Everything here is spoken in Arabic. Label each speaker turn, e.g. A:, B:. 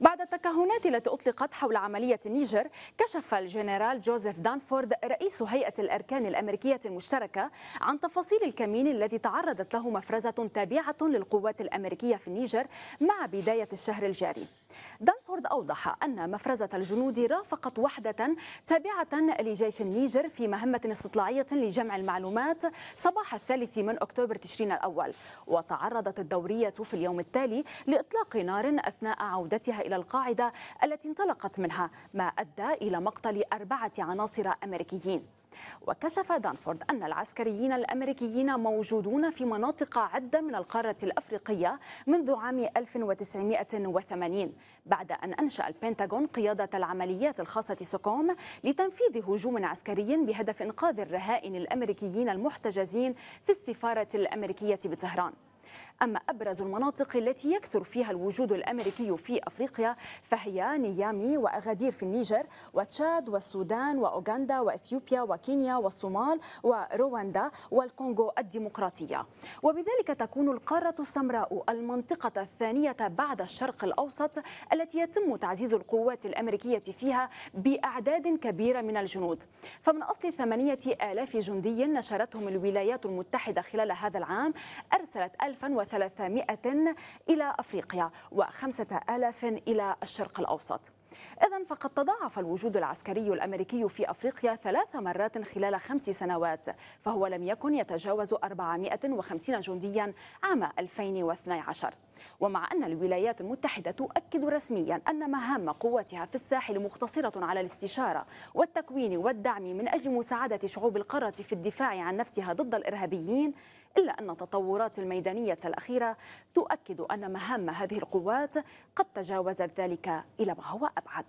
A: بعد التكهنات التي أطلقت حول عملية النيجر كشف الجنرال جوزيف دانفورد رئيس هيئة الأركان الأمريكية المشتركة عن تفاصيل الكمين الذي تعرضت له مفرزة تابعة للقوات الأمريكية في النيجر مع بداية الشهر الجاري دانفورد أوضح أن مفرزة الجنود رافقت وحدة تابعة لجيش النيجر في مهمة استطلاعية لجمع المعلومات صباح الثالث من أكتوبر تشرين الأول وتعرضت الدورية في اليوم التالي لإطلاق نار أثناء عودتها إلى القاعدة التي انطلقت منها ما أدى إلى مقتل أربعة عناصر أمريكيين وكشف دانفورد أن العسكريين الأمريكيين موجودون في مناطق عدة من القارة الأفريقية منذ عام 1980 بعد أن أنشأ البنتاغون قيادة العمليات الخاصة سوكوم لتنفيذ هجوم عسكري بهدف إنقاذ الرهائن الأمريكيين المحتجزين في السفارة الأمريكية بطهران أما أبرز المناطق التي يكثر فيها الوجود الأمريكي في أفريقيا فهي نيامي وأغادير في النيجر وتشاد والسودان وأوغندا وإثيوبيا وكينيا والصومال ورواندا والكونغو الديمقراطية وبذلك تكون القارة السمراء المنطقة الثانية بعد الشرق الأوسط التي يتم تعزيز القوات الأمريكية فيها بأعداد كبيرة من الجنود فمن أصل ثمانية آلاف جندي نشرتهم الولايات المتحدة خلال هذا العام أرسلت 1000 300 إلى أفريقيا و5000 إلى الشرق الأوسط إذا فقد تضاعف الوجود العسكري الأمريكي في أفريقيا ثلاث مرات خلال خمس سنوات فهو لم يكن يتجاوز 450 جنديا عام 2012 ومع أن الولايات المتحدة تؤكد رسميا أن مهام قواتها في الساحل مقتصرة على الاستشارة والتكوين والدعم من أجل مساعدة شعوب القارة في الدفاع عن نفسها ضد الإرهابيين إلا أن التطورات الميدانية الأخيرة تؤكد أن مهام هذه القوات قد تجاوزت ذلك إلى ما هو أبعد